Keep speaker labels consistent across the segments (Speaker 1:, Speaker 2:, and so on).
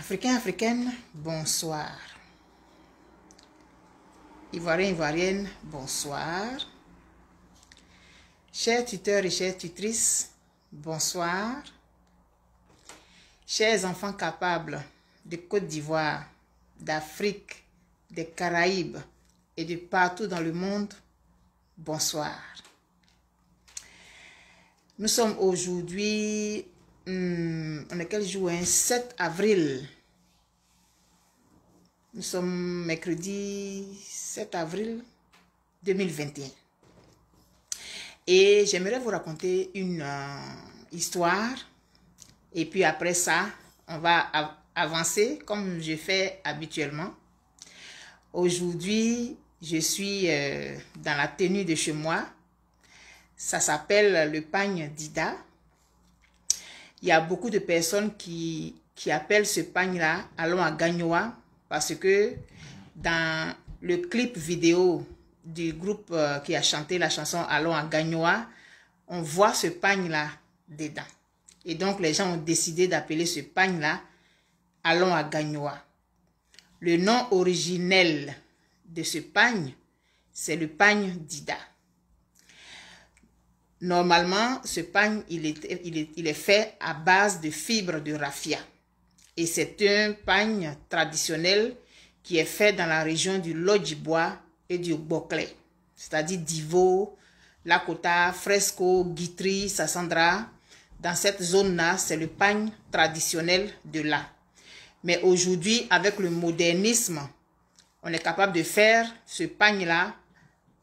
Speaker 1: Africains, africaines, bonsoir. Ivoiriens, ivoiriennes, bonsoir. Chers tuteurs et chères tutrices, bonsoir. Chers enfants capables de Côte d'Ivoire, d'Afrique, des Caraïbes et de partout dans le monde, bonsoir. Nous sommes aujourd'hui on est quel jour 7 avril. Nous sommes mercredi 7 avril 2021. Et j'aimerais vous raconter une euh, histoire. Et puis après ça, on va avancer comme je fais habituellement. Aujourd'hui, je suis euh, dans la tenue de chez moi. Ça s'appelle le pagne d'Ida il y a beaucoup de personnes qui, qui appellent ce pagne-là Allons à Gagnoa parce que dans le clip vidéo du groupe euh, qui a chanté la chanson Allons à Gagnoa, on voit ce pagne-là dedans. Et donc les gens ont décidé d'appeler ce pagne-là Allons à Gagnoa. Le nom originel de ce pagne, c'est le pagne d'Ida. Normalement, ce pagne, il est, il, est, il est, fait à base de fibres de raffia. Et c'est un pagne traditionnel qui est fait dans la région du Lot-du-Bois et du Boklé, c'est-à-dire Divo, Lakota, Fresco, Guitry, Sassandra. Dans cette zone-là, c'est le pagne traditionnel de là. Mais aujourd'hui, avec le modernisme, on est capable de faire ce pagne-là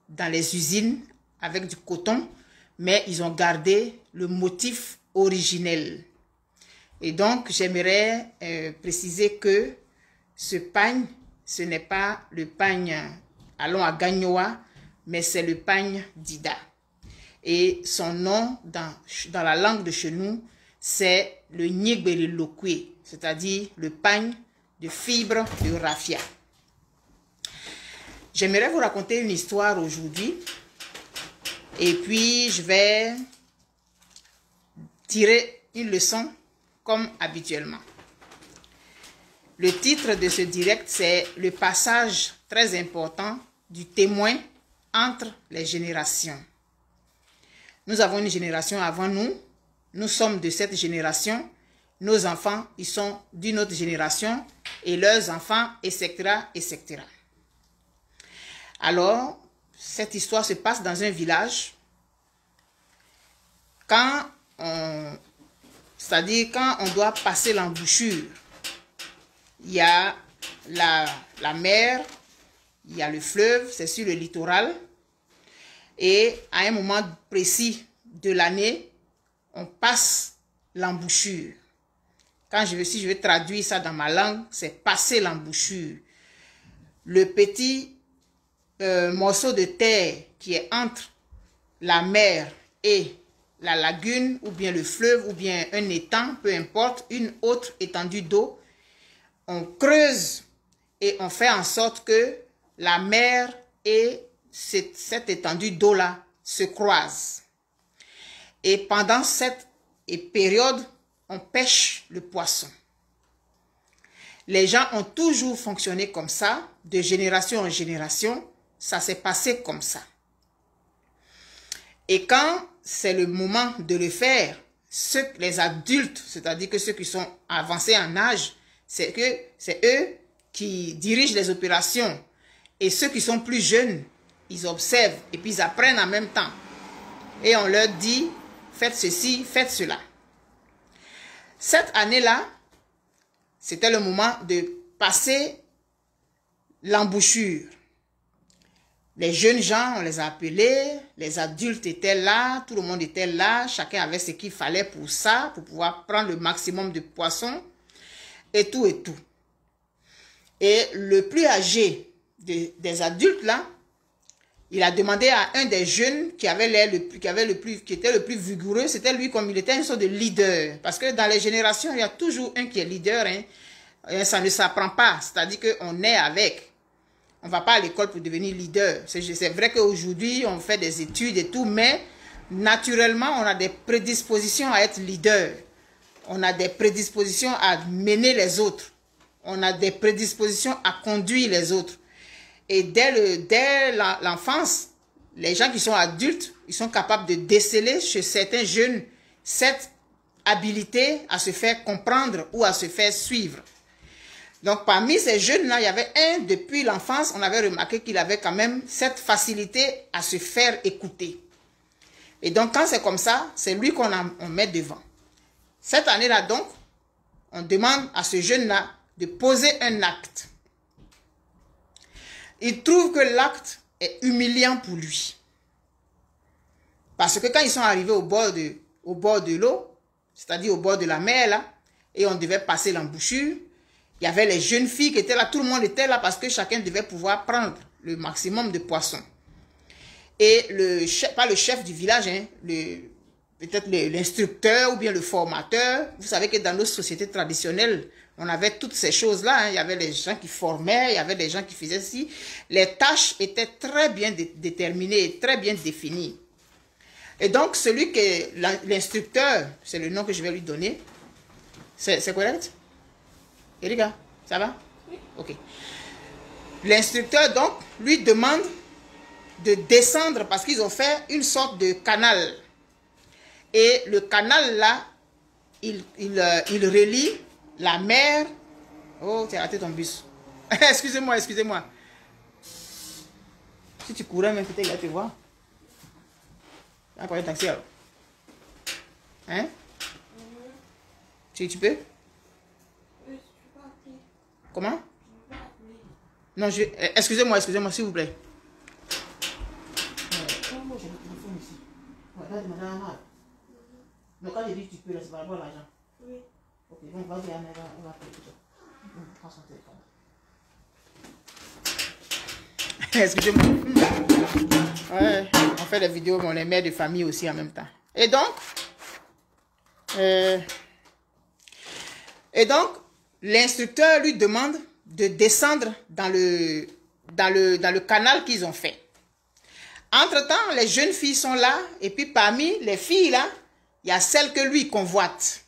Speaker 1: dans les usines avec du coton mais ils ont gardé le motif originel. Et donc, j'aimerais euh, préciser que ce pagne, ce n'est pas le pagne allons à Gagnoa, mais c'est le pagne d'Ida. Et son nom dans, dans, la langue de chez nous, c'est le qui c'est-à-dire le pagne de fibres de raffia. J'aimerais vous raconter une histoire aujourd'hui et puis, je vais tirer une leçon comme habituellement. Le titre de ce direct, c'est le passage très important du témoin entre les générations. Nous avons une génération avant nous, nous sommes de cette génération, nos enfants, ils sont d'une autre génération, et leurs enfants, etc., etc. Alors, cette histoire se passe dans un village. Quand on, c'est-à-dire quand on doit passer l'embouchure, il y a la, mer, il y a le fleuve, c'est sur le littoral. Et à un moment précis de l'année, on passe l'embouchure. Quand je veux, si je veux traduire ça dans ma langue, c'est passer l'embouchure. Le petit euh, morceau de terre qui est entre la mer et la lagune, ou bien le fleuve, ou bien un étang, peu importe, une autre étendue d'eau, on creuse et on fait en sorte que la mer et cette, cette étendue d'eau-là se croisent. Et pendant cette période, on pêche le poisson. Les gens ont toujours fonctionné comme ça, de génération en génération, ça s'est passé comme ça. Et quand c'est le moment de le faire, ceux, les adultes, c'est-à-dire que ceux qui sont avancés en âge, c'est que c'est eux qui dirigent les opérations. Et ceux qui sont plus jeunes, ils observent et puis ils apprennent en même temps. Et on leur dit, faites ceci, faites cela. Cette année-là, c'était le moment de passer l'embouchure. Les jeunes gens, on les a appelés, les adultes étaient là, tout le monde était là, chacun avait ce qu'il fallait pour ça, pour pouvoir prendre le maximum de poissons, et tout, et tout. Et le plus âgé des adultes, là, il a demandé à un des jeunes qui avait l'air le plus, qui avait le plus, qui était le plus vigoureux, c'était lui comme il était une sorte de leader. Parce que dans les générations, il y a toujours un qui est leader, hein. Et ça ne s'apprend pas. C'est-à-dire qu'on est avec. On va pas à l'école pour devenir leader. C'est vrai qu'aujourd'hui, on fait des études et tout, mais naturellement, on a des prédispositions à être leader. On a des prédispositions à mener les autres. On a des prédispositions à conduire les autres. Et dès l'enfance, les gens qui sont adultes, ils sont capables de déceler chez certains jeunes cette habilité à se faire comprendre ou à se faire suivre. Donc parmi ces jeunes-là, il y avait un depuis l'enfance, on avait remarqué qu'il avait quand même cette facilité à se faire écouter. Et donc quand c'est comme ça, c'est lui qu'on met devant. Cette année-là donc, on demande à ce jeune-là de poser un acte. Il trouve que l'acte est humiliant pour lui. Parce que quand ils sont arrivés au bord de, au bord de l'eau, c'est-à-dire au bord de la mer, là, et on devait passer l'embouchure, il y avait les jeunes filles qui étaient là, tout le monde était là parce que chacun devait pouvoir prendre le maximum de poissons. Et le chef, pas le chef du village, hein, peut-être l'instructeur ou bien le formateur. Vous savez que dans nos sociétés traditionnelles, on avait toutes ces choses-là. Hein. Il y avait les gens qui formaient, il y avait les gens qui faisaient ci. Les tâches étaient très bien déterminées, très bien définies. Et donc, celui que l'instructeur, c'est le nom que je vais lui donner, c'est correct les gars, ça va Oui. Ok. L'instructeur, donc, lui demande de descendre parce qu'ils ont fait une sorte de canal. Et le canal, là, il, euh, relie la mer. Oh, tu as raté ton bus. excusez-moi, excusez-moi. Si tu courais, mais peut-être là, tu vois. Tu as un taxi alors. Hein? tu peux? Comment Non, je... Euh, excusez-moi, excusez-moi, s'il vous plaît. Donc quand je dis que tu peux, là, c'est par rapport à l'argent. Oui. Ok, bon, on va on va faire tout ça. Prends son téléphone. Excusez-moi. Ouais, on fait des vidéos, mais on est mère de famille aussi en même temps. Et donc, euh, et donc, L'instructeur lui demande de descendre dans le, dans dans le canal qu'ils ont fait. Entre-temps, les jeunes filles sont là, et puis parmi les filles là, il y a celle que lui convoite.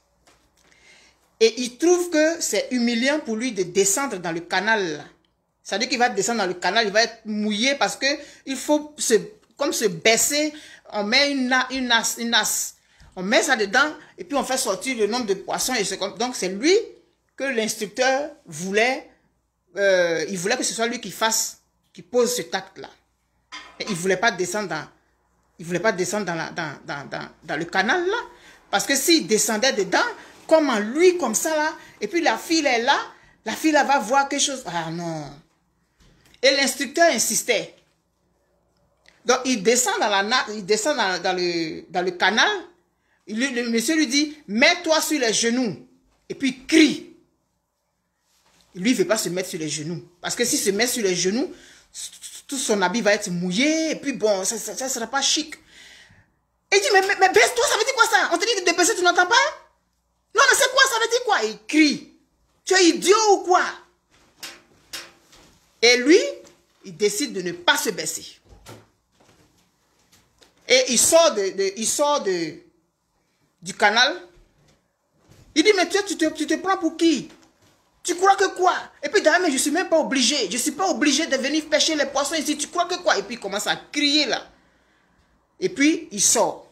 Speaker 1: Et il trouve que c'est humiliant pour lui de descendre dans le canal. Ça veut dire qu'il va descendre dans le canal, il va être mouillé parce que il faut se, comme se baisser. On met une, une, On met ça dedans et puis on fait sortir le nombre de poissons. Et donc c'est lui que l'instructeur voulait, euh, il voulait que ce soit lui qui fasse, qui pose cet acte-là. Il voulait pas descendre il voulait pas descendre dans, la, dans, le canal là, parce que s'il descendait dedans, comment lui, comme ça là, et puis la fille est là, la fille là va voir quelque chose. Ah non. Et l'instructeur insistait. Donc il descend dans, la, il descend dans, le, canal. le monsieur lui dit, mets-toi sur les genoux. Et puis crie. Lui, il ne veut pas se mettre sur les genoux. Parce que s'il se met sur les genoux, tout son habit va être mouillé. Et puis bon, ça ne sera pas chic. Il dit, mais, mais, baisse-toi, ça veut dire quoi ça On te dit de baisser, tu n'entends pas Non, mais c'est quoi Ça veut dire quoi Il crie. Tu es idiot ou quoi Et lui, il décide de ne pas se baisser. Et il sort, de, il sort du canal. Il dit, mais tu tu te prends pour qui tu crois que quoi Et puis dame, je ne suis même pas obligé. Je ne suis pas obligé de venir pêcher les poissons ici. Tu crois que quoi Et puis il commence à crier là. Et puis il sort.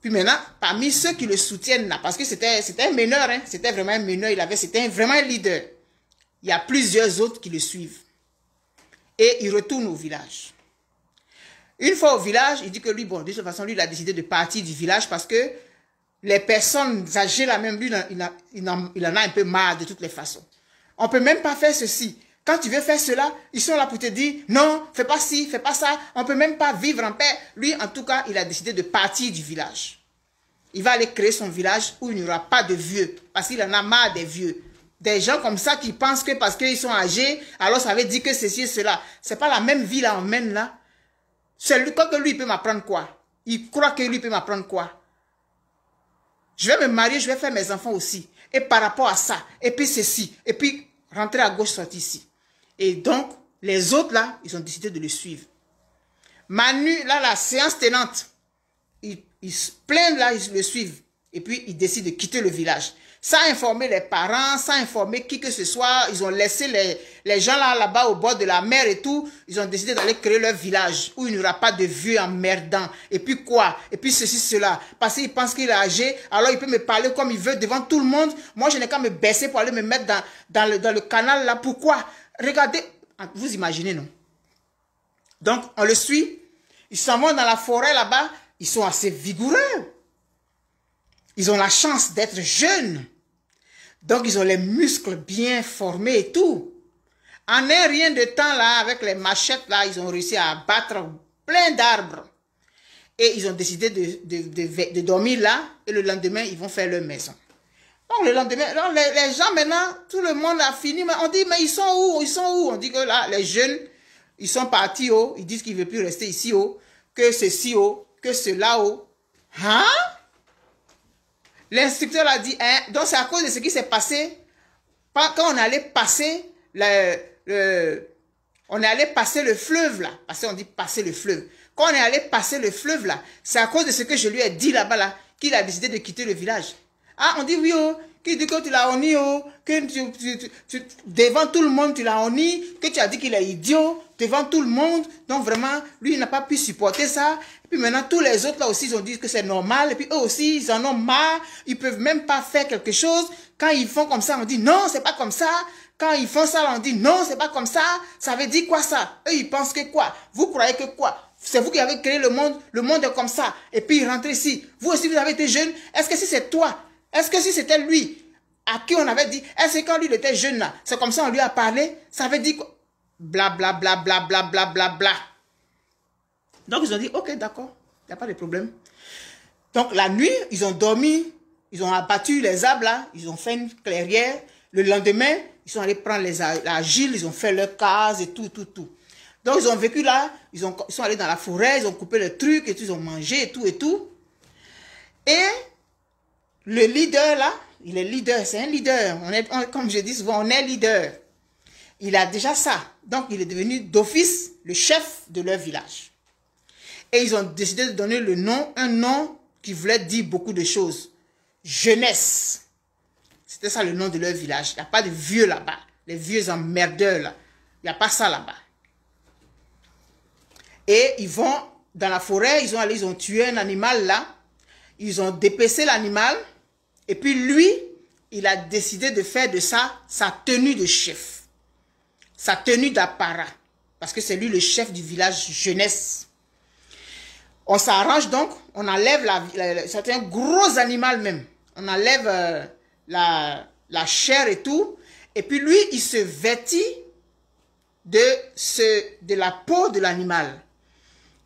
Speaker 1: Puis maintenant, parmi ceux qui le soutiennent là, parce que c'était un meneur, hein, c'était vraiment un meneur, il avait, c'était vraiment un leader. Il y a plusieurs autres qui le suivent. Et il retourne au village. Une fois au village, il dit que lui, bon, de toute façon, lui, il a décidé de partir du village parce que les personnes âgées là même, lui, il, il, en, a un peu marre de toutes les façons. On peut même pas faire ceci. Quand tu veux faire cela, ils sont là pour te dire, non, fais pas ci, fais pas ça. On peut même pas vivre en paix. Lui, en tout cas, il a décidé de partir du village. Il va aller créer son village où il n'y aura pas de vieux, parce qu'il en a marre des vieux. Des gens comme ça qui pensent que parce qu'ils sont âgés, alors ça veut dire que ceci et cela. C'est pas la même vie là, on mène là. Celui, quoi que lui, il peut m'apprendre quoi? Il croit que lui peut m'apprendre quoi? Je vais me marier, je vais faire mes enfants aussi. Et par rapport à ça, et puis ceci, et puis rentrer à gauche, sortir ici. Et donc, les autres là, ils ont décidé de le suivre. Manu, là, la séance tenante, ils, se plaignent là, ils le suivent. Et puis, ils décident de quitter le village sans informer les parents, sans informer qui que ce soit. Ils ont laissé les, gens là-bas au bord de la mer et tout. Ils ont décidé d'aller créer leur village où il n'y aura pas de vieux emmerdants. Et puis quoi Et puis ceci, cela. Parce qu'ils pensent qu'il est âgé, alors il peut me parler comme il veut devant tout le monde. Moi, je n'ai qu'à me baisser pour aller me mettre dans, le, dans le canal là. Pourquoi Regardez, vous imaginez, non Donc, on le suit. Ils s'en vont dans la forêt là-bas. Ils sont assez vigoureux. Ils ont la chance d'être jeunes. Donc, ils ont les muscles bien formés et tout. En un rien de temps, là, avec les machettes, là, ils ont réussi à abattre plein d'arbres. Et ils ont décidé de, de, dormir là. Et le lendemain, ils vont faire leur maison. Donc, le lendemain, les, gens, maintenant, tout le monde a fini. Mais on dit, mais ils sont où Ils sont où On dit que là, les jeunes, ils sont partis, haut. Ils disent qu'ils ne veulent plus rester ici, haut. Que ceci, haut Que cela, haut Hein L'instructeur a dit, hein. donc c'est à cause de ce qui s'est passé, quand on allait passer le, on est passer le fleuve là, parce qu'on dit passer le fleuve. Quand on est allé passer le fleuve là, c'est à cause de ce que je lui ai dit là-bas là, qu'il a décidé de quitter le village. Ah, on dit oui, oh, qui dit que tu l'as honni, oh, que devant tout le monde tu l'as honni, que tu as dit qu'il est idiot, devant tout le monde. Donc vraiment, lui, il n'a pas pu supporter ça. Et puis maintenant, tous les autres là aussi, ils ont dit que c'est normal. Et puis eux aussi, ils en ont marre. Ils peuvent même pas faire quelque chose. Quand ils font comme ça, on dit non, c'est pas comme ça. Quand ils font ça, on dit non, c'est pas comme ça. Ça veut dire quoi ça Eux, ils pensent que quoi Vous croyez que quoi c'est vous qui avez créé le monde. Le monde est comme ça. Et puis, rentrent ici. Vous aussi, vous avez été jeune. Est-ce que si c'est toi est-ce que si c'était lui à qui on avait dit, est-ce que quand lui il était jeune là, c'est comme ça on lui a parlé, ça avait dit... quoi Bla bla bla bla bla bla bla bla. Donc ils ont dit, ok, d'accord, il n'y a pas de problème. Donc la nuit, ils ont dormi, ils ont abattu les arbres là, ils ont fait une clairière. Le lendemain, ils sont allés prendre les gilles, ils ont fait leur case et tout, tout, tout. Donc ils ont vécu là, ils, ont, ils sont allés dans la forêt, ils ont coupé le truc et ils ont mangé et tout et tout. Et le leader, là, il est leader, c'est un leader. On est, comme je dis souvent, on est leader. Il a déjà ça. Donc, il est devenu d'office le chef de leur village. Et ils ont décidé de donner le nom, un nom qui voulait dire beaucoup de choses. Jeunesse. C'était ça le nom de leur village. Il n'y a pas de vieux là-bas. Les vieux emmerdeurs, là. Il n'y a pas ça là-bas. Et ils vont dans la forêt, ils ont ils ont tué un animal là. Ils ont dépêché l'animal. Et puis lui, il a décidé de faire de ça sa tenue de chef, sa tenue d'apparat, parce que c'est lui le chef du village jeunesse. On s'arrange donc, on enlève la, un gros animal même, on enlève euh, la, la chair et tout, et puis lui, il se vêtit de, ce, de la peau de l'animal.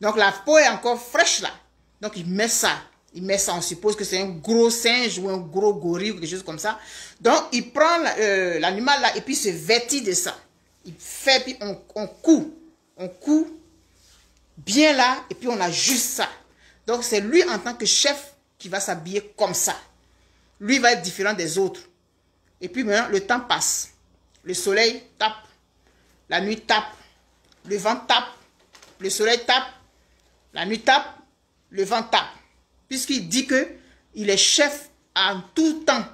Speaker 1: Donc la peau est encore fraîche là. Donc il met ça. Il met ça, on suppose que c'est un gros singe ou un gros gorille ou quelque chose comme ça. Donc, il prend euh, l'animal là et puis se vêtit de ça. Il fait, puis on, on On coud bien là et puis on a juste ça. Donc, c'est lui en tant que chef qui va s'habiller comme ça. Lui va être différent des autres. Et puis maintenant, le temps passe. Le soleil tape. La nuit tape. Le vent tape. Le soleil tape. La nuit tape. Le vent tape puisqu'il dit que il est chef en tout temps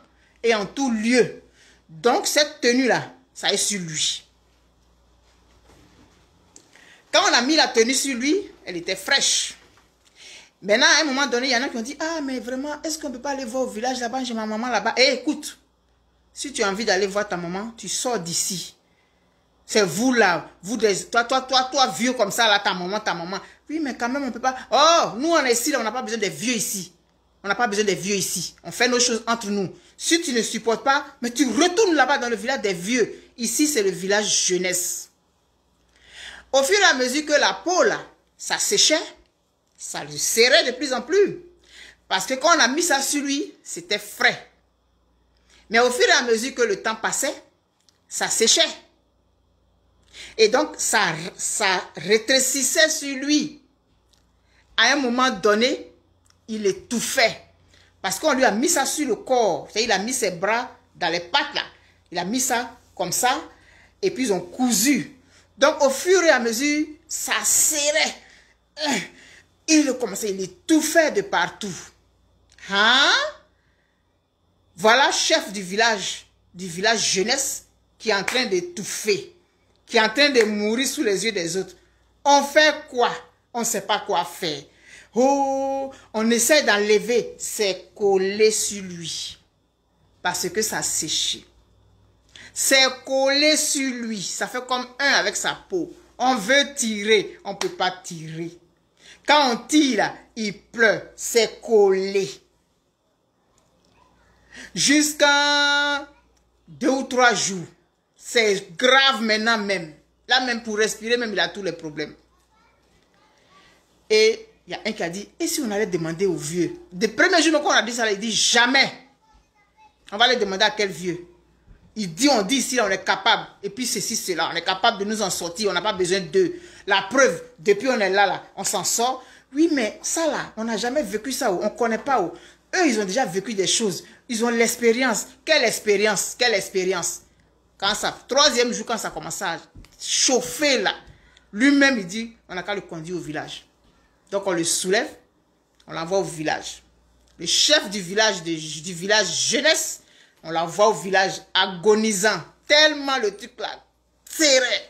Speaker 1: et en tout lieu. Donc cette tenue-là, ça est sur lui. Quand on a mis la tenue sur lui, elle était fraîche. Maintenant, à un moment donné, il y en a qui ont dit, ah, mais vraiment, est-ce qu'on ne peut pas aller voir au village là-bas, j'ai ma maman là-bas. Eh, écoute, si tu as envie d'aller voir ta maman, tu sors d'ici. C'est vous là, vous des, toi, toi, toi, toi, vieux comme ça, là, ta maman, ta maman. Oui, mais quand même, on peut pas. Oh, nous, on est ici, là, on n'a pas besoin des vieux ici. On n'a pas besoin des vieux ici. On fait nos choses entre nous. Si tu ne supportes pas, mais tu retournes là-bas dans le village des vieux. Ici, c'est le village jeunesse. Au fur et à mesure que la peau, là, ça séchait, ça lui serrait de plus en plus. Parce que quand on a mis ça sur lui, c'était frais. Mais au fur et à mesure que le temps passait, ça séchait. Et donc, ça, ça rétrécissait sur lui. À un moment donné, il étouffait. Parce qu'on lui a mis ça sur le corps. Il a mis ses bras dans les pattes là. Il a mis ça comme ça. Et puis ils ont cousu. Donc au fur et à mesure, ça serrait. Hein? Il commençait, il étouffait de partout. Hein? Voilà chef du village, du village jeunesse, qui est en train d'étouffer qui est en train de mourir sous les yeux des autres. On fait quoi On ne sait pas quoi faire. Oh, on essaie d'enlever, c'est collé sur lui. Parce que ça a C'est collé sur lui. Ça fait comme un avec sa peau. On veut tirer, on ne peut pas tirer. Quand on tire, il pleut. C'est collé. Jusqu'à deux ou trois jours. C'est grave maintenant même. Là même, pour respirer, même, il a tous les problèmes. Et il y a un qui a dit, et si on allait demander aux vieux Des premiers jours on a dit ça, il dit, jamais. On va aller demander à quel vieux il dit, on dit si on est capable. Et puis ceci, cela. On est capable de nous en sortir. On n'a pas besoin d'eux. La preuve, depuis on est là, là, on s'en sort. Oui, mais ça là, on n'a jamais vécu ça. Oh. On ne connaît pas. Oh. Eux, ils ont déjà vécu des choses. Ils ont l'expérience. Quelle expérience Quelle expérience quand ça, troisième jour, quand ça commence à chauffer là, lui-même, il dit, on n'a qu'à le conduire au village. Donc, on le soulève, on l'envoie au village. Le chef du village, du village jeunesse, on l'envoie au village agonisant. Tellement le truc là, serré.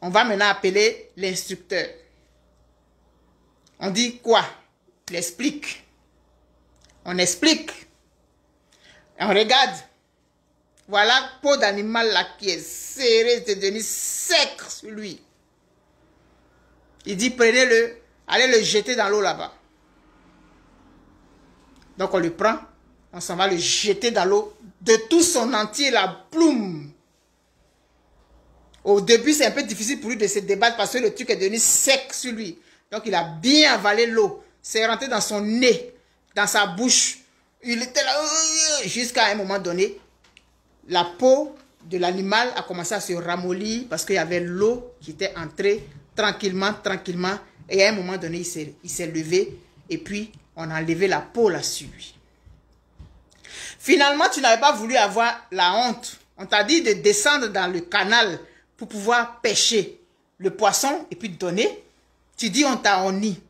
Speaker 1: On va maintenant appeler l'instructeur. On dit quoi Il explique. On explique. on regarde voilà peau d'animal là qui est serrée, c'est devenu sec sur lui. Il dit prenez-le, allez le jeter dans l'eau là-bas. Donc on le prend, on s'en va le jeter dans l'eau de tout son entier, la plume. Au début, c'est un peu difficile pour lui de se débattre parce que le truc est devenu sec sur lui. Donc il a bien avalé l'eau. C'est rentré dans son nez, dans sa bouche. Il était là euh, euh, jusqu'à un moment donné, la peau de l'animal a commencé à se ramollir parce qu'il y avait l'eau qui était entrée tranquillement, tranquillement. Et à un moment donné, il s'est levé et puis on a enlevé la peau là-dessus. Finalement, tu n'avais pas voulu avoir la honte. On t'a dit de descendre dans le canal pour pouvoir pêcher le poisson et puis te donner. Tu dis on t'a honni,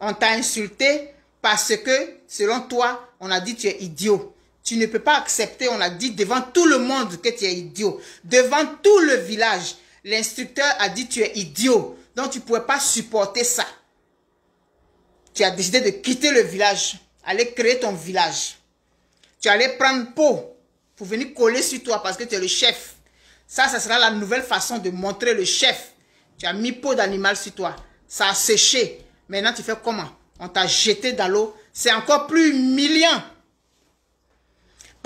Speaker 1: on t'a insulté parce que selon toi, on a dit tu es idiot. Tu ne peux pas accepter, on a dit devant tout le monde que tu es idiot. Devant tout le village, l'instructeur a dit tu es idiot. Donc tu ne pouvais pas supporter ça. Tu as décidé de quitter le village, aller créer ton village. Tu allais prendre peau pour venir coller sur toi parce que tu es le chef. Ça, ça sera la nouvelle façon de montrer le chef. Tu as mis peau d'animal sur toi. Ça a séché. Maintenant, tu fais comment On t'a jeté dans l'eau. C'est encore plus humiliant.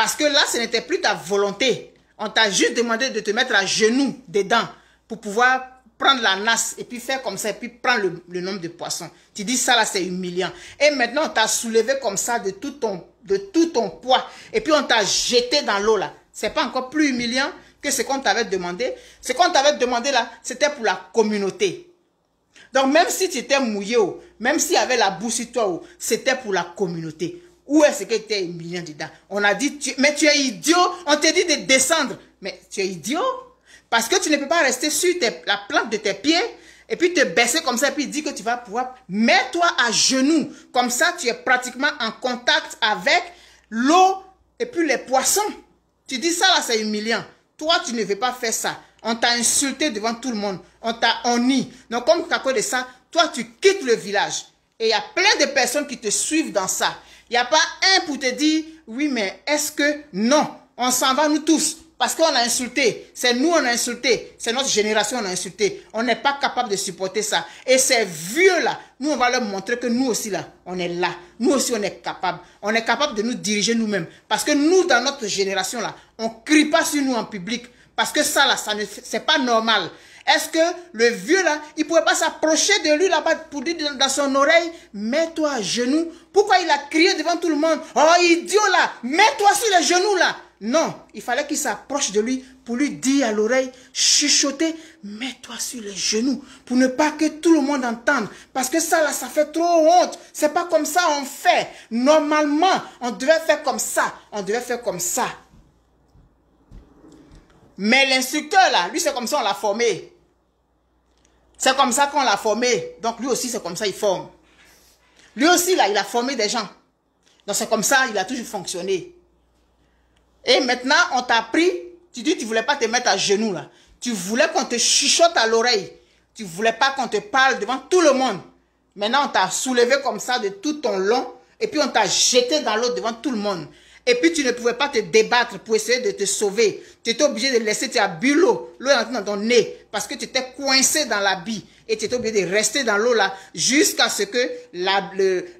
Speaker 1: Parce que là, ce n'était plus ta volonté. On t'a juste demandé de te mettre à genoux dedans pour pouvoir prendre la nasse et puis faire comme ça et puis prendre le, nombre de poissons. Tu dis ça là, c'est humiliant. Et maintenant, on t'a soulevé comme ça de tout ton, poids et puis on t'a jeté dans l'eau là. C'est pas encore plus humiliant que ce qu'on t'avait demandé. Ce qu'on t'avait demandé là, c'était pour la communauté. Donc même si tu étais mouillé, oh, même s'il y avait la boue sur toi, oh, c'était pour la communauté. Où est-ce que tu es humiliant dedans On a dit, mais tu es idiot. On te dit de descendre. Mais tu es idiot. Parce que tu ne peux pas rester sur la plante de tes pieds et puis te baisser comme ça et puis dire que tu vas pouvoir. Mets-toi à genoux. Comme ça, tu es pratiquement en contact avec l'eau et puis les poissons. Tu dis ça là, c'est humiliant. Toi, tu ne veux pas faire ça. On t'a insulté devant tout le monde. On t'a honni. Donc, comme tu as de ça, toi, tu quittes le village. Et il y a plein de personnes qui te suivent dans ça. Il n'y a pas un pour te dire, oui, mais est-ce que non, on s'en va nous tous. Parce qu'on a insulté, c'est nous on a insulté, c'est notre génération on a insulté. On n'est pas capable de supporter ça. Et ces vieux-là, nous on va leur montrer que nous aussi là, on est là. Nous aussi on est capable. On est capable de nous diriger nous-mêmes. Parce que nous, dans notre génération là, on ne crie pas sur nous en public. Parce que ça là, ça ne, c'est pas normal. Est-ce que le vieux là, il ne pouvait pas s'approcher de lui là-bas pour dire dans son oreille, mets-toi à genoux. Pourquoi il a crié devant tout le monde, oh idiot là, mets-toi sur les genoux là. Non, il fallait qu'il s'approche de lui pour lui dire à l'oreille, chuchoter, mets-toi sur les genoux pour ne pas que tout le monde entende. Parce que ça, là, ça fait trop honte. C'est pas comme ça on fait. Normalement, on devait faire comme ça. On devait faire comme ça. Mais l'instructeur, là, lui, c'est comme ça on l'a formé. C'est comme ça qu'on l'a formé. Donc lui aussi, c'est comme ça qu'il forme. Lui aussi, là, il a formé des gens. Donc c'est comme ça, qu'il a toujours fonctionné. Et maintenant, on t'a pris, tu dis, tu voulais pas te mettre à genoux, là. Tu voulais qu'on te chuchote à l'oreille. Tu voulais pas qu'on te parle devant tout le monde. Maintenant, on t'a soulevé comme ça de tout ton long. Et puis, on t'a jeté dans l'eau devant tout le monde. Et puis tu ne pouvais pas te débattre pour essayer de te sauver. Tu étais obligé de laisser ta bulle l'eau rentrer dans ton nez, parce que tu étais coincé dans la bille. Et tu étais obligé de rester dans l'eau là, jusqu'à ce que la,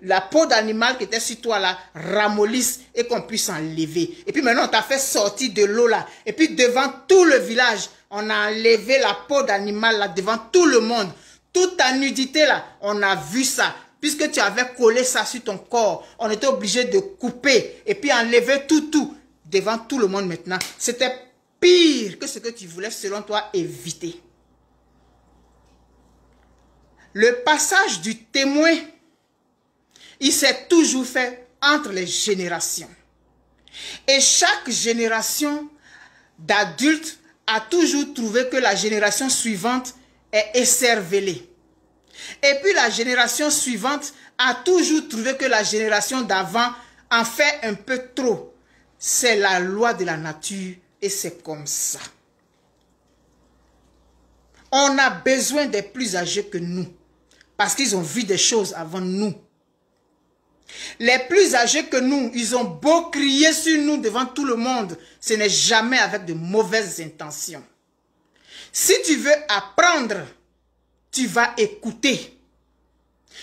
Speaker 1: la peau d'animal qui était sur toi là ramollisse et qu'on puisse enlever. Et puis maintenant, on t'a fait sortir de l'eau là. Et puis devant tout le village, on a enlevé la peau d'animal là devant tout le monde. Toute ta nudité là, on a vu ça. Puisque tu avais collé ça sur ton corps, on était obligé de couper et puis enlever tout, tout devant tout le monde maintenant. C'était pire que ce que tu voulais, selon toi, éviter. Le passage du témoin, il s'est toujours fait entre les générations. Et chaque génération d'adultes a toujours trouvé que la génération suivante est esservelée. Et puis la génération suivante a toujours trouvé que la génération d'avant en fait un peu trop. C'est la loi de la nature et c'est comme ça. On a besoin des plus âgés que nous parce qu'ils ont vu des choses avant nous. Les plus âgés que nous, ils ont beau crier sur nous devant tout le monde, ce n'est jamais avec de mauvaises intentions. Si tu veux apprendre tu vas écouter.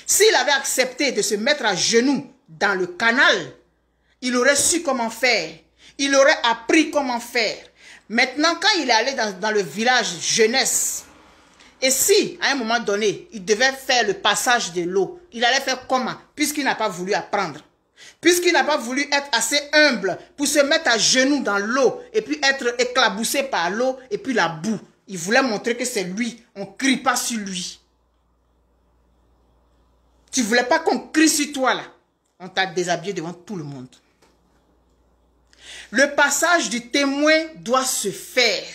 Speaker 1: S'il avait accepté de se mettre à genoux dans le canal, il aurait su comment faire. Il aurait appris comment faire. Maintenant, quand il est allé dans, le village jeunesse, et si, à un moment donné, il devait faire le passage de l'eau, il allait faire comment Puisqu'il n'a pas voulu apprendre. Puisqu'il n'a pas voulu être assez humble pour se mettre à genoux dans l'eau et puis être éclaboussé par l'eau et puis la boue. Il voulait montrer que c'est lui. On ne crie pas sur lui. Tu voulais pas qu'on crie sur toi là. On t'a déshabillé devant tout le monde. Le passage du témoin doit se faire.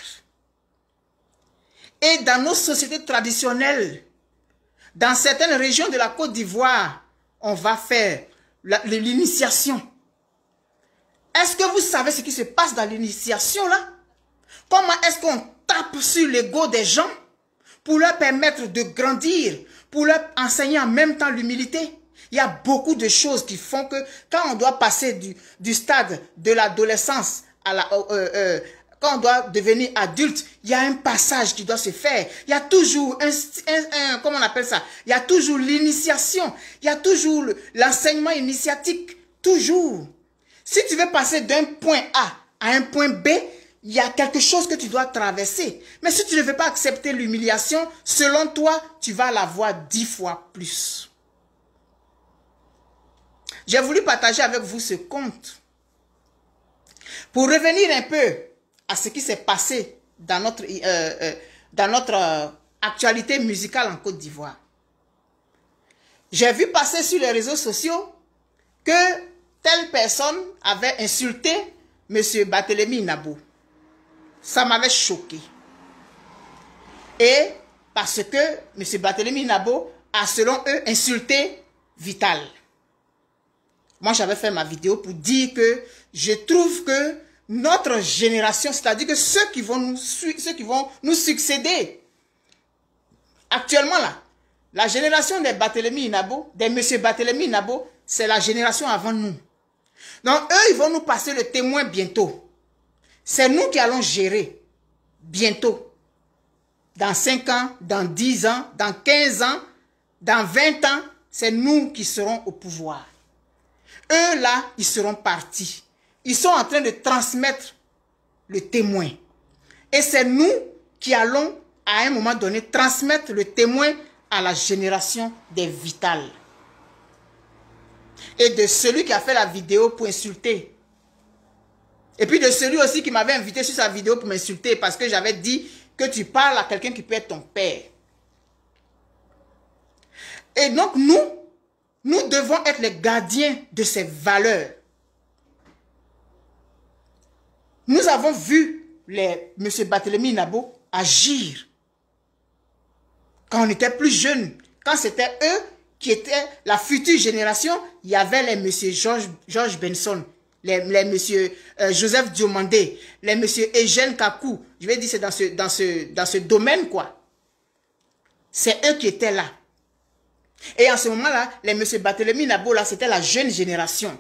Speaker 1: Et dans nos sociétés traditionnelles, dans certaines régions de la Côte d'Ivoire, on va faire l'initiation. Est-ce que vous savez ce qui se passe dans l'initiation là Comment est-ce qu'on sur l'ego des gens pour leur permettre de grandir, pour leur enseigner en même temps l'humilité. Il y a beaucoup de choses qui font que quand on doit passer du, du stade de l'adolescence à la... Euh, euh, euh, quand on doit devenir adulte, il y a un passage qui doit se faire. Il y a toujours un, un comment on appelle ça Il y a toujours l'initiation. Il y a toujours l'enseignement initiatique. Toujours. Si tu veux passer d'un point A à un point B, il y a quelque chose que tu dois traverser. Mais si tu ne veux pas accepter l'humiliation, selon toi, tu vas la voir dix fois plus. J'ai voulu partager avec vous ce compte. Pour revenir un peu à ce qui s'est passé dans notre, euh, euh, dans notre euh, actualité musicale en Côte d'Ivoire. J'ai vu passer sur les réseaux sociaux que telle personne avait insulté M. Barthélemy Nabou ça m'avait choqué. Et parce que M. Barthélemy Nabo a, selon eux, insulté Vital. Moi, j'avais fait ma vidéo pour dire que je trouve que notre génération, c'est-à-dire que ceux qui, vont nous, qui vont nous succéder, actuellement là, la génération des Barthélemy Nabo, des M. Barthélemy Nabo, c'est la génération avant nous. Donc, eux, ils vont nous passer le témoin bientôt. C'est nous qui allons gérer bientôt, dans 5 ans, dans 10 ans, dans 15 ans, dans 20 ans, c'est nous qui serons au pouvoir. Eux, là, ils seront partis. Ils sont en train de transmettre le témoin. Et c'est nous qui allons, à un moment donné, transmettre le témoin à la génération des vitales. Et de celui qui a fait la vidéo pour insulter et puis de celui aussi qui m'avait invité sur sa vidéo pour m'insulter parce que j'avais dit que tu parles à quelqu'un qui peut être ton père. Et donc nous, nous devons être les gardiens de ces valeurs. Nous avons vu les, M. Barthélemy Nabo agir. Quand on était plus jeunes, quand c'était eux qui étaient la future génération, il y avait les M. George, George Benson les, monsieur euh, Joseph Diomandé, les monsieur Eugène Kakou. Je vais dire, c'est dans ce, dans, ce, dans ce domaine, quoi. C'est eux qui étaient là. Et en ce moment-là, les monsieur Barthélemy Nabo, là, c'était la jeune génération.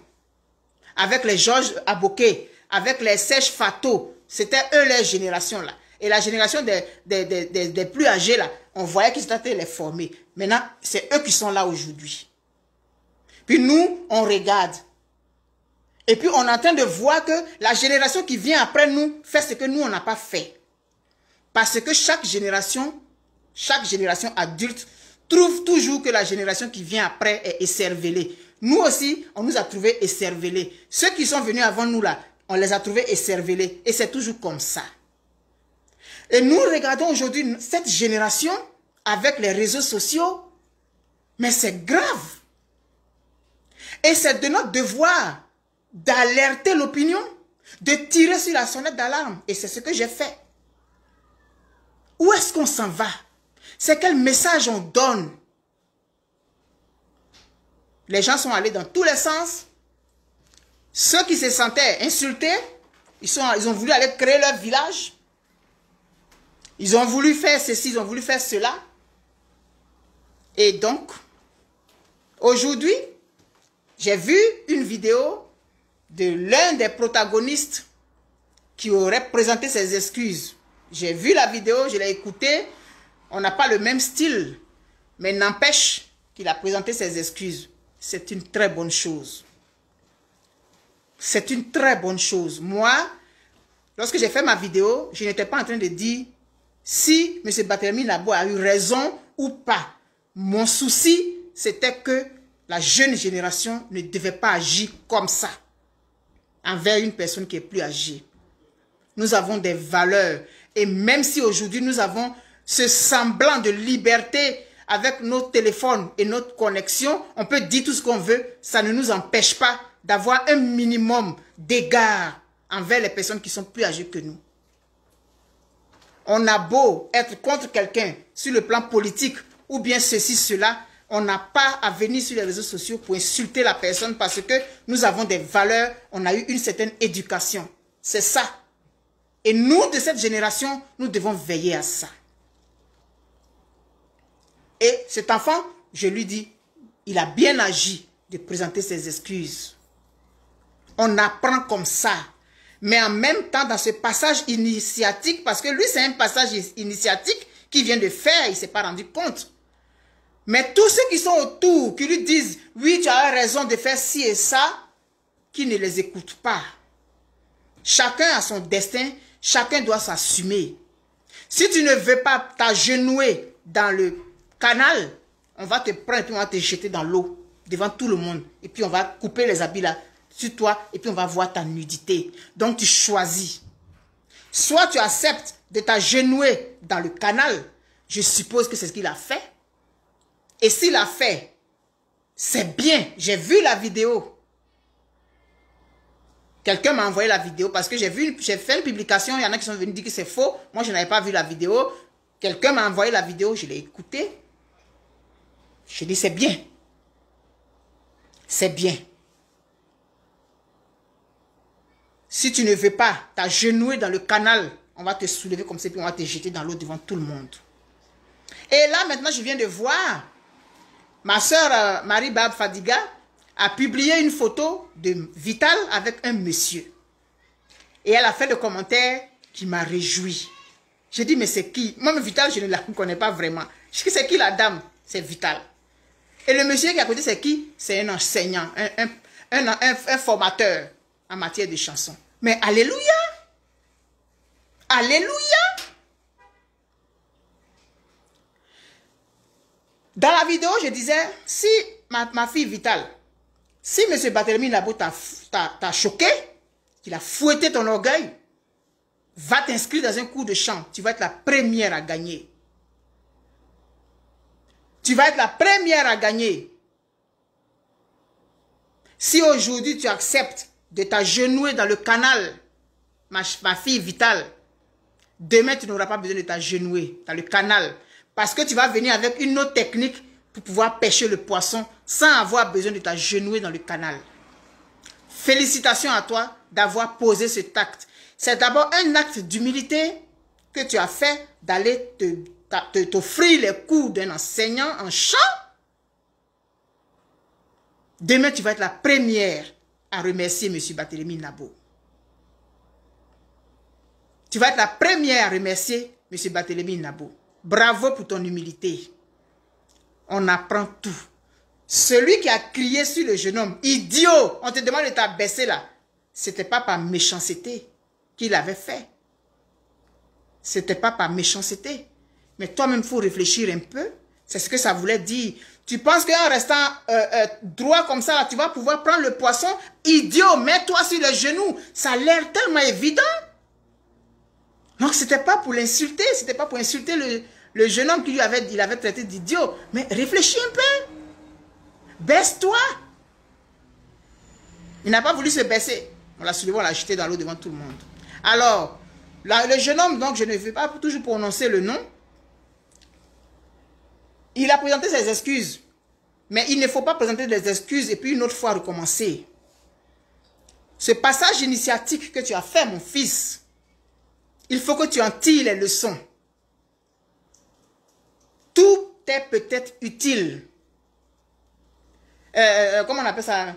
Speaker 1: Avec les Georges Aboké, avec les Serge Fato, c'était eux les générations, là. Et la génération des, plus âgés, là, on voyait qu'ils étaient les formés. Maintenant, c'est eux qui sont là aujourd'hui. Puis nous, on regarde. Et puis on est en train de voir que la génération qui vient après nous fait ce que nous, on n'a pas fait. Parce que chaque génération, chaque génération adulte trouve toujours que la génération qui vient après est écervelée. Nous aussi, on nous a trouvés écervelés. Ceux qui sont venus avant nous là, on les a trouvés écervelés. Et c'est toujours comme ça. Et nous regardons aujourd'hui cette génération avec les réseaux sociaux. Mais c'est grave. Et c'est de notre devoir d'alerter l'opinion, de tirer sur la sonnette d'alarme. Et c'est ce que j'ai fait. Où est-ce qu'on s'en va C'est quel message on donne Les gens sont allés dans tous les sens. Ceux qui se sentaient insultés, ils, sont, ils ont voulu aller créer leur village. Ils ont voulu faire ceci, ils ont voulu faire cela. Et donc, aujourd'hui, j'ai vu une vidéo de l'un des protagonistes qui aurait présenté ses excuses. J'ai vu la vidéo, je l'ai écoutée. On n'a pas le même style, mais n'empêche qu'il a présenté ses excuses. C'est une très bonne chose. C'est une très bonne chose. Moi, lorsque j'ai fait ma vidéo, je n'étais pas en train de dire si M. Batermi Labo a eu raison ou pas. Mon souci, c'était que la jeune génération ne devait pas agir comme ça envers une personne qui est plus âgée. Nous avons des valeurs. Et même si aujourd'hui nous avons ce semblant de liberté avec nos téléphones et notre connexion, on peut dire tout ce qu'on veut, ça ne nous empêche pas d'avoir un minimum d'égard envers les personnes qui sont plus âgées que nous. On a beau être contre quelqu'un sur le plan politique ou bien ceci, cela, on n'a pas à venir sur les réseaux sociaux pour insulter la personne parce que nous avons des valeurs, on a eu une certaine éducation. C'est ça. Et nous, de cette génération, nous devons veiller à ça. Et cet enfant, je lui dis, il a bien agi de présenter ses excuses. On apprend comme ça. Mais en même temps, dans ce passage initiatique, parce que lui, c'est un passage initiatique qu'il vient de faire, il ne s'est pas rendu compte. Mais tous ceux qui sont autour, qui lui disent, oui, tu as raison de faire ci et ça, qui ne les écoutent pas. Chacun a son destin, chacun doit s'assumer. Si tu ne veux pas t'agenouer dans le canal, on va te prendre et on va te jeter dans l'eau devant tout le monde. Et puis on va couper les habits là sur toi et puis on va voir ta nudité. Donc tu choisis. Soit tu acceptes de t'agenouer dans le canal, je suppose que c'est ce qu'il a fait, et s'il a fait, c'est bien. J'ai vu la vidéo. Quelqu'un m'a envoyé la vidéo parce que j'ai vu, j'ai fait une publication. Il y en a qui sont venus dire que c'est faux. Moi, je n'avais pas vu la vidéo. Quelqu'un m'a envoyé la vidéo. Je l'ai écoutée. Je dis, c'est bien. C'est bien. Si tu ne veux pas genoué dans le canal, on va te soulever comme ça, puis on va te jeter dans l'eau devant tout le monde. Et là, maintenant, je viens de voir Ma sœur euh, Marie-Bab Fadiga a publié une photo de Vital avec un monsieur. Et elle a fait le commentaire qui m'a réjoui. J'ai dit, mais c'est qui Moi, Vital, je ne la connais pas vraiment. C'est qui la dame C'est Vital. Et le monsieur qui est à côté, c'est qui C'est un enseignant, un, un, un, formateur en matière de chansons. Mais Alléluia Alléluia Dans la vidéo, je disais, si ma, fille vitale, si M. Barthélemy Labo t'a choqué, qu'il a fouetté ton orgueil, va t'inscrire dans un cours de chant. Tu vas être la première à gagner. Tu vas être la première à gagner. Si aujourd'hui tu acceptes de t'agenouiller dans le canal, ma, fille vitale, demain tu n'auras pas besoin de t'agenouiller dans le canal. Parce que tu vas venir avec une autre technique pour pouvoir pêcher le poisson sans avoir besoin de t'agenouiller dans le canal. Félicitations à toi d'avoir posé cet acte. C'est d'abord un acte d'humilité que tu as fait d'aller te, t'offrir les coups d'un enseignant en chant. Demain, tu vas être la première à remercier M. Barthélemy Nabo. Tu vas être la première à remercier M. Barthélemy Nabo. Bravo pour ton humilité. On apprend tout. Celui qui a crié sur le jeune homme, idiot, on te demande de t'abaisser là. C'était pas par méchanceté qu'il avait fait. C'était pas par méchanceté. Mais toi-même, faut réfléchir un peu. C'est ce que ça voulait dire. Tu penses qu'en restant euh, euh, droit comme ça, tu vas pouvoir prendre le poisson Idiot, mets-toi sur le genou. Ça a l'air tellement évident c'était pas pour l'insulter, c'était pas pour insulter le, jeune homme lui avait, il avait traité d'idiot. Mais réfléchis un peu. Baisse-toi. Il n'a pas voulu se baisser. On l'a soulevé, on l'a jeté dans l'eau devant tout le monde. Alors, le jeune homme, donc je ne vais pas toujours prononcer le nom, il a présenté ses excuses. Mais il ne faut pas présenter des excuses et puis une autre fois recommencer. Ce passage initiatique que tu as fait, mon fils, il faut que tu en tires les leçons. Tout est peut-être utile. Euh, euh, euh, comment on appelle ça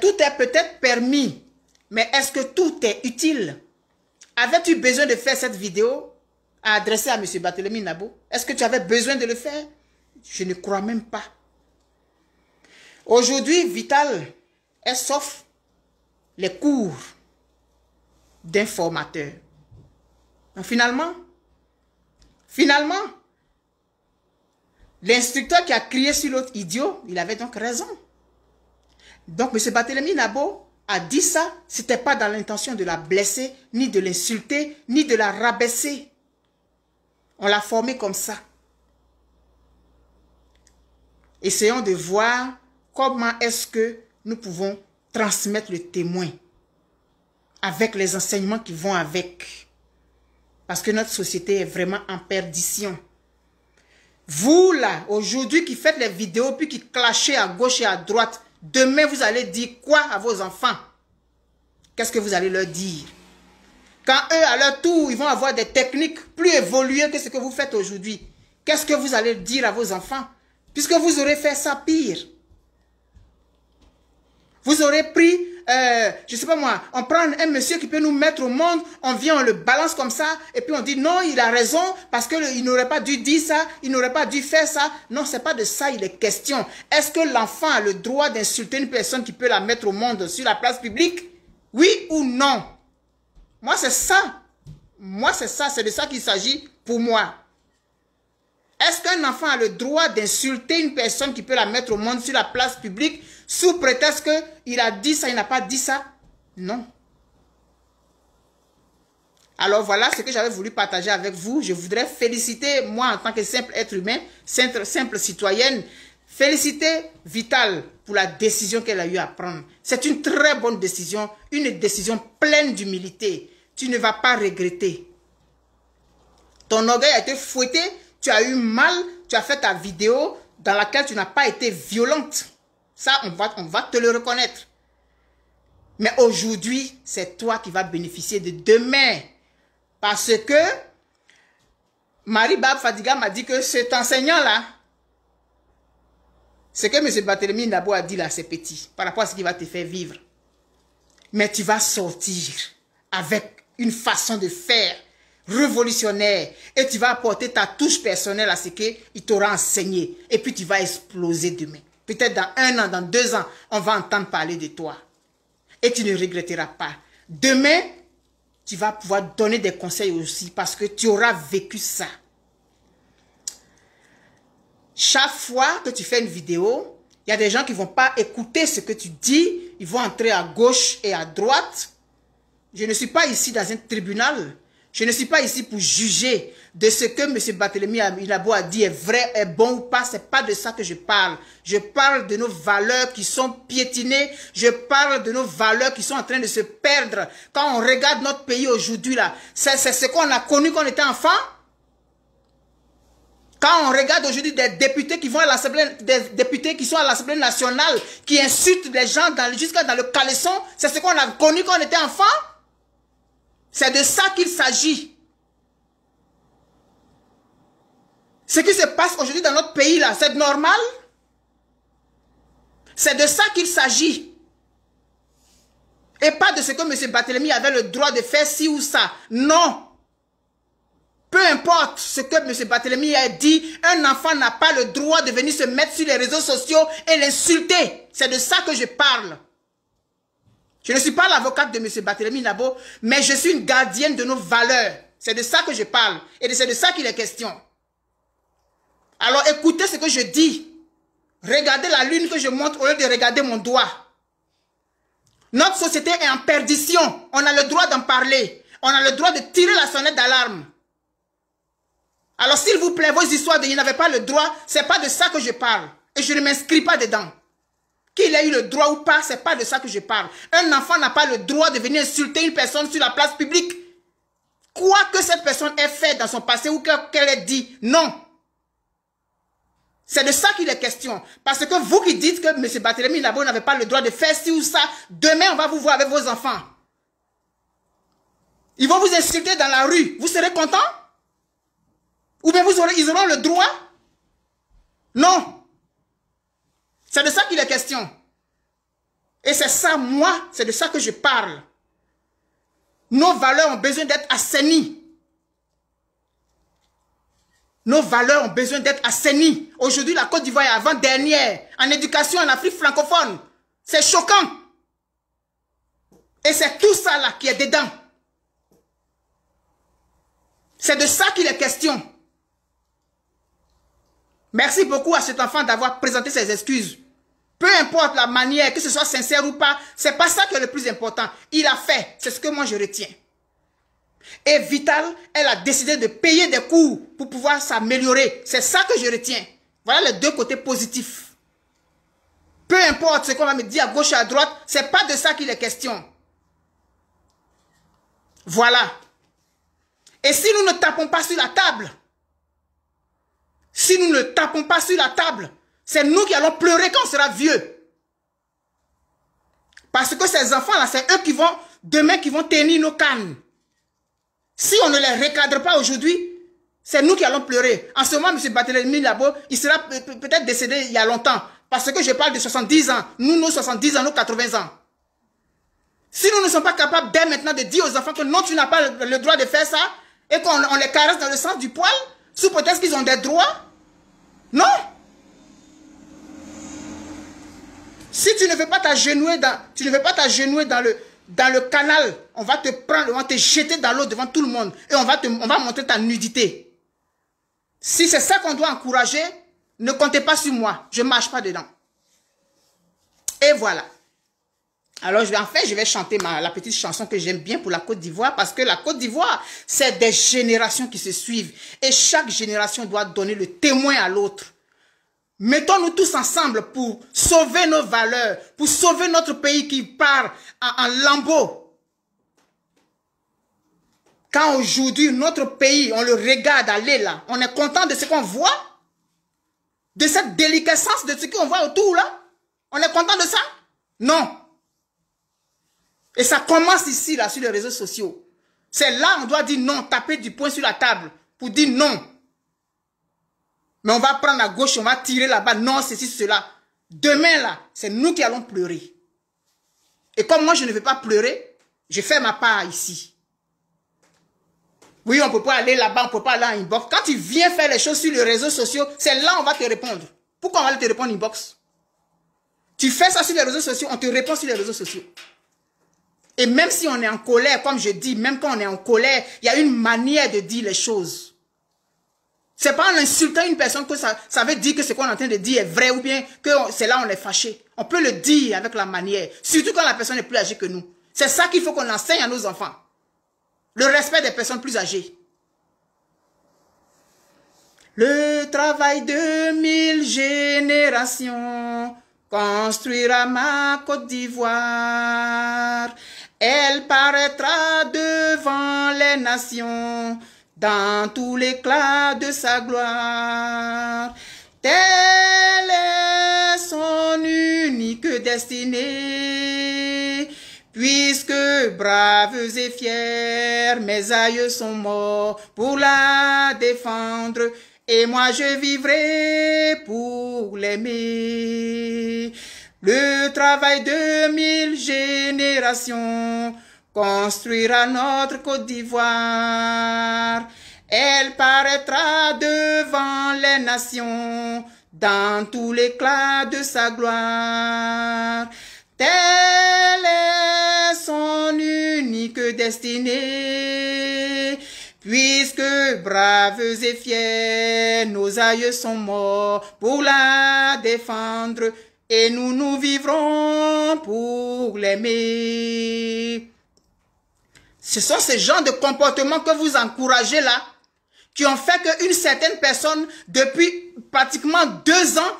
Speaker 1: Tout est peut-être permis. Mais est-ce que tout est utile Avais-tu besoin de faire cette vidéo adressée à M. Barthélemy Nabo Est-ce que tu avais besoin de le faire Je ne crois même pas. Aujourd'hui, Vital est sauf les cours d'informateurs. Finalement, finalement, l'instructeur qui a crié sur l'autre idiot, il avait donc raison. Donc, M. Barthélemy Nabo a dit ça, ce n'était pas dans l'intention de la blesser, ni de l'insulter, ni de la rabaisser. On l'a formé comme ça. Essayons de voir comment est-ce que nous pouvons transmettre le témoin avec les enseignements qui vont avec. Parce que notre société est vraiment en perdition. Vous, là, aujourd'hui, qui faites les vidéos, puis qui clashez à gauche et à droite, demain, vous allez dire quoi à vos enfants Qu'est-ce que vous allez leur dire Quand eux, à leur tour, ils vont avoir des techniques plus évoluées que ce que vous faites aujourd'hui, qu'est-ce que vous allez dire à vos enfants Puisque vous aurez fait ça pire. Vous aurez pris je euh, je sais pas moi, on prend un monsieur qui peut nous mettre au monde, on vient, on le balance comme ça, et puis on dit non, il a raison, parce qu'il n'aurait pas dû dire ça, il n'aurait pas dû faire ça. Non, c'est pas de ça il est question. Est-ce que l'enfant a le droit d'insulter une personne qui peut la mettre au monde sur la place publique Oui ou non Moi, c'est ça. Moi, c'est ça, c'est de ça qu'il s'agit pour moi. Est-ce qu'un enfant a le droit d'insulter une personne qui peut la mettre au monde sur la place publique sous prétexte qu'il a dit ça, il n'a pas dit ça. Non. Alors voilà ce que j'avais voulu partager avec vous. Je voudrais féliciter, moi en tant que simple être humain, simple, citoyenne, féliciter Vital pour la décision qu'elle a eu à prendre. C'est une très bonne décision, une décision pleine d'humilité. Tu ne vas pas regretter. Ton orgueil a été fouetté, tu as eu mal, tu as fait ta vidéo dans laquelle tu n'as pas été violente. Ça, on va, va te le reconnaître. Mais aujourd'hui, c'est toi qui vas bénéficier de demain. Parce que Marie-Bab Fadiga m'a dit que cet enseignant-là, ce que M. Barthélemy Nabo a dit là, c'est petit par rapport à ce qu'il va te faire vivre. Mais tu vas sortir avec une façon de faire révolutionnaire et tu vas apporter ta touche personnelle à ce qu'il t'aura enseigné. Et puis tu vas exploser demain. Peut-être dans un an, dans deux ans, on va entendre parler de toi. Et tu ne regretteras pas. Demain, tu vas pouvoir donner des conseils aussi parce que tu auras vécu ça. Chaque fois que tu fais une vidéo, il y a des gens qui ne vont pas écouter ce que tu dis. Ils vont entrer à gauche et à droite. Je ne suis pas ici dans un tribunal. Je ne suis pas ici pour juger de ce que M. Batelemy a dit est vrai, est bon ou pas. C'est pas de ça que je parle. Je parle de nos valeurs qui sont piétinées. Je parle de nos valeurs qui sont en train de se perdre. Quand on regarde notre pays aujourd'hui, là, c'est ce qu'on a connu quand on était enfant. Quand on regarde aujourd'hui des députés qui vont à l'Assemblée, des députés qui sont à l'Assemblée nationale, qui insultent les gens jusqu'à dans le caleçon, c'est ce qu'on a connu quand on était enfant. C'est de ça qu'il s'agit. Ce qui se passe aujourd'hui dans notre pays, là, c'est normal C'est de ça qu'il s'agit. Et pas de ce que M. Barthélemy avait le droit de faire ci ou ça. Non. Peu importe ce que M. Barthélemy a dit, un enfant n'a pas le droit de venir se mettre sur les réseaux sociaux et l'insulter. C'est de ça que je parle. Je ne suis pas l'avocate de M. Barthélemy Labo, mais je suis une gardienne de nos valeurs. C'est de ça que je parle. Et c'est de ça qu'il est question. Alors écoutez ce que je dis. Regardez la lune que je montre au lieu de regarder mon doigt. Notre société est en perdition. On a le droit d'en parler. On a le droit de tirer la sonnette d'alarme. Alors s'il vous plaît, vos histoires de « il n'avait pas le droit », c'est pas de ça que je parle. Et je ne m'inscris pas dedans. Qu'il ait eu le droit ou pas, c'est pas de ça que je parle. Un enfant n'a pas le droit de venir insulter une personne sur la place publique. Quoi que cette personne ait fait dans son passé ou qu'elle ait dit, non. C'est de ça qu'il est question. Parce que vous qui dites que M. Barthélemy Labo n'avait pas le droit de faire ci ou ça, demain on va vous voir avec vos enfants. Ils vont vous insulter dans la rue. Vous serez content Ou bien vous aurez, ils auront le droit Non c'est de ça qu'il est question. Et c'est ça, moi, c'est de ça que je parle. Nos valeurs ont besoin d'être assainies. Nos valeurs ont besoin d'être assainies. Aujourd'hui, la Côte d'Ivoire est avant-dernière en éducation en Afrique francophone. C'est choquant. Et c'est tout ça là qui est dedans. C'est de ça qu'il est question. Merci beaucoup à cet enfant d'avoir présenté ses excuses. Peu importe la manière, que ce soit sincère ou pas, c'est pas ça qui est le plus important. Il a fait, c'est ce que moi je retiens. Et Vital, elle a décidé de payer des coûts pour pouvoir s'améliorer. C'est ça que je retiens. Voilà les deux côtés positifs. Peu importe ce qu'on va me dire à gauche et à droite, c'est pas de ça qu'il est question. Voilà. Et si nous ne tapons pas sur la table, si nous ne tapons pas sur la table, c'est nous qui allons pleurer quand on sera vieux. Parce que ces enfants-là, c'est eux qui vont, demain, qui vont tenir nos cannes. Si on ne les recadre pas aujourd'hui, c'est nous qui allons pleurer. En ce moment, M. là Labo, il sera peut-être décédé il y a longtemps. Parce que je parle de 70 ans. Nous, nos 70 ans, nos 80 ans. Si nous ne sommes pas capables dès maintenant de dire aux enfants que non, tu n'as pas le droit de faire ça, et qu'on les caresse dans le sens du poil, sous prétexte qu'ils ont des droits, non Si tu ne veux pas t'agenouer dans, tu ne veux pas dans le, dans le canal, on va te prendre, on va te jeter dans l'eau devant tout le monde et on va te, on va montrer ta nudité. Si c'est ça qu'on doit encourager, ne comptez pas sur moi, je marche pas dedans. Et voilà. Alors, je vais, en fait, je vais chanter ma, la petite chanson que j'aime bien pour la Côte d'Ivoire parce que la Côte d'Ivoire, c'est des générations qui se suivent. Et chaque génération doit donner le témoin à l'autre. Mettons-nous tous ensemble pour sauver nos valeurs, pour sauver notre pays qui part en, lambeaux. Quand aujourd'hui, notre pays, on le regarde aller là, on est content de ce qu'on voit, de cette déliquescence de ce qu'on voit autour là. On est content de ça Non. Et ça commence ici, là, sur les réseaux sociaux. C'est là on doit dire non, taper du poing sur la table pour dire non. Mais on va prendre à gauche, on va tirer là-bas. Non, ceci, cela. Demain, là, c'est nous qui allons pleurer. Et comme moi, je ne vais pas pleurer, je fais ma part ici. Oui, on ne peut pas aller là-bas, on ne peut pas aller en inbox. Quand tu viens faire les choses sur les réseaux sociaux, c'est là qu'on on va te répondre. Pourquoi on va te répondre inbox Tu fais ça sur les réseaux sociaux, on te répond sur les réseaux sociaux. Et même si on est en colère, comme je dis, même quand on est en colère, il y a une manière de dire les choses. C'est pas en insultant une personne que ça, ça veut dire que ce qu'on est en train de dire est vrai ou bien que c'est là on est fâché. On peut le dire avec la manière, surtout quand la personne est plus âgée que nous. C'est ça qu'il faut qu'on enseigne à nos enfants. Le respect des personnes plus âgées. Le travail de mille générations construira ma Côte d'Ivoire. Elle paraîtra devant les nations dans tout l'éclat de sa gloire. Telle est son unique destinée, puisque braves et fiers, mes aïeux sont morts pour la défendre, et moi je vivrai pour l'aimer. Le travail de mille générations construira notre Côte d'Ivoire. Elle paraîtra devant les nations dans tout l'éclat de sa gloire. Telle est son unique destinée, puisque braves et fiers, nos aïeux sont morts pour la défendre, et nous nous vivrons pour l'aimer. Ce sont ces genres de comportements que vous encouragez là, qui ont fait qu'une certaine personne, depuis pratiquement deux ans,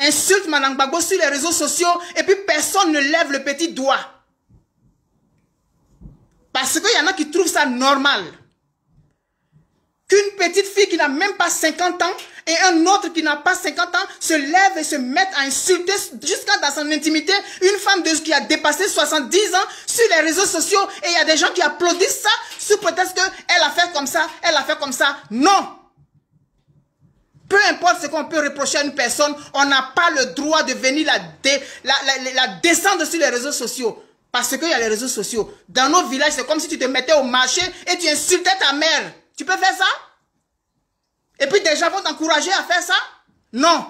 Speaker 1: insulte Madame Gbagbo sur les réseaux sociaux et puis personne ne lève le petit doigt. Parce qu'il y en a qui trouvent ça normal. Qu'une petite fille qui n'a même pas 50 ans et un autre qui n'a pas 50 ans se lève et se met à insulter jusqu'à dans son intimité une femme de, ce qui a dépassé 70 ans sur les réseaux sociaux et il y a des gens qui applaudissent ça sous prétexte qu'elle a fait comme ça, elle a fait comme ça. Non peu importe ce qu'on peut reprocher à une personne, on n'a pas le droit de venir la, la, la, la descendre sur les réseaux sociaux. Parce qu'il y a les réseaux sociaux. Dans nos villages, c'est comme si tu te mettais au marché et tu insultais ta mère. Tu peux faire ça et puis des gens vont encourager à faire ça Non.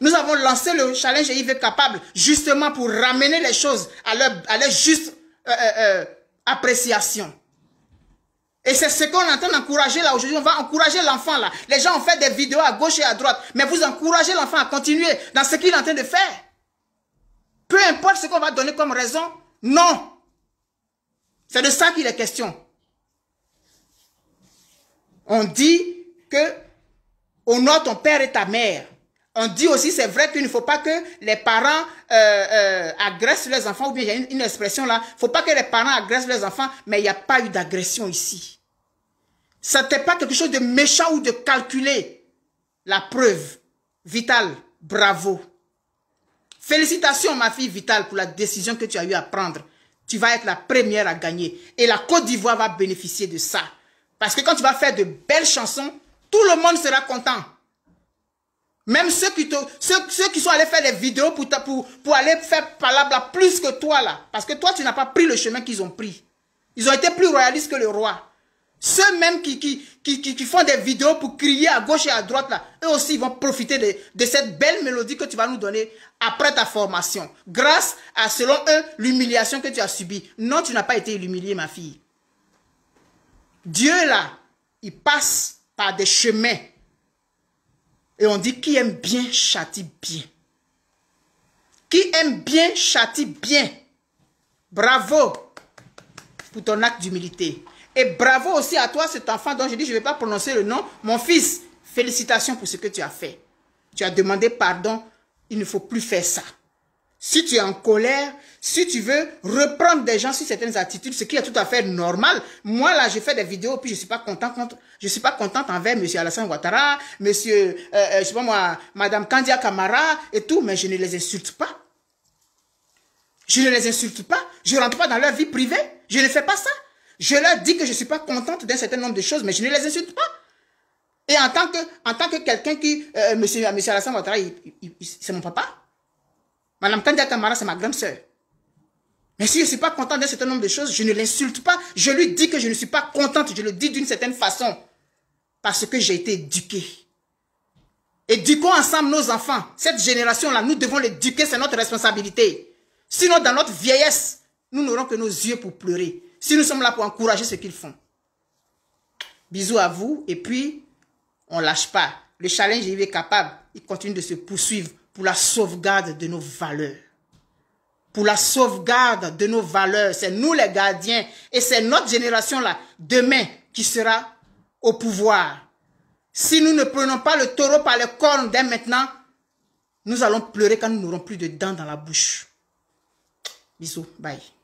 Speaker 1: Nous avons lancé le challenge et il est capable justement pour ramener les choses à leur, juste euh, euh, euh, appréciation. Et c'est ce qu'on est en train d'encourager là aujourd'hui. On va encourager l'enfant là. Les gens ont fait des vidéos à gauche et à droite. Mais vous encouragez l'enfant à continuer dans ce qu'il est en train de faire. Peu importe ce qu'on va donner comme raison. Non. C'est de ça qu'il est question. On dit que a ton père et ta mère. On dit aussi, c'est vrai qu'il ne faut pas que les parents euh, euh, agressent leurs enfants, ou bien il y a une, expression là, il ne faut pas que les parents agressent leurs enfants, mais il n'y a pas eu d'agression ici. Ce n'était pas quelque chose de méchant ou de calculé. La preuve, Vital, bravo. Félicitations ma fille Vital pour la décision que tu as eu à prendre. Tu vas être la première à gagner. Et la Côte d'Ivoire va bénéficier de ça. Parce que quand tu vas faire de belles chansons, tout le monde sera content. Même ceux qui, ceux, qui sont allés faire des vidéos pour, pour, pour aller faire parler plus que toi là. Parce que toi, tu n'as pas pris le chemin qu'ils ont pris. Ils ont été plus royalistes que le roi. Ceux même qui, qui, qui, font des vidéos pour crier à gauche et à droite, là, eux aussi vont profiter de, de, cette belle mélodie que tu vas nous donner après ta formation. Grâce à, selon eux, l'humiliation que tu as subie. Non, tu n'as pas été humilié, ma fille. Dieu, là, il passe par des chemins. Et on dit, qui aime bien, châtie bien. Qui aime bien, châtie bien. Bravo pour ton acte d'humilité. Et bravo aussi à toi, cet enfant dont je dis, je ne vais pas prononcer le nom. Mon fils, félicitations pour ce que tu as fait. Tu as demandé pardon, il ne faut plus faire ça si tu es en colère, si tu veux reprendre des gens sur certaines attitudes, ce qui est tout à fait normal. Moi, là, je fais des vidéos, puis je suis pas content contre, je suis pas contente envers monsieur Alassane Ouattara, monsieur, euh, euh, je sais pas moi, madame Kandia Kamara et tout, mais je ne les insulte pas. Je ne les insulte pas. Je rentre pas dans leur vie privée. Je ne fais pas ça. Je leur dis que je suis pas contente d'un certain nombre de choses, mais je ne les insulte pas. Et en tant que, en tant que quelqu'un qui, euh, monsieur, Alassane Ouattara, c'est mon papa. Madame Kandia c'est ma grande sœur. Mais si je ne suis pas contente d'un certain nombre de choses, je ne l'insulte pas. Je lui dis que je ne suis pas contente. Je le dis d'une certaine façon. Parce que j'ai été éduquée. Éduquons ensemble nos enfants. Cette génération-là, nous devons l'éduquer. C'est notre responsabilité. Sinon, dans notre vieillesse, nous n'aurons que nos yeux pour pleurer. Si nous sommes là pour encourager ce qu'ils font. Bisous à vous. Et puis, on ne lâche pas. Le challenge, est capable. Il continue de se poursuivre pour la sauvegarde de nos valeurs. Pour la sauvegarde de nos valeurs. C'est nous les gardiens et c'est notre génération-là, demain, qui sera au pouvoir. Si nous ne prenons pas le taureau par les cornes dès maintenant, nous allons pleurer quand nous n'aurons plus de dents dans la bouche. Bisous, bye.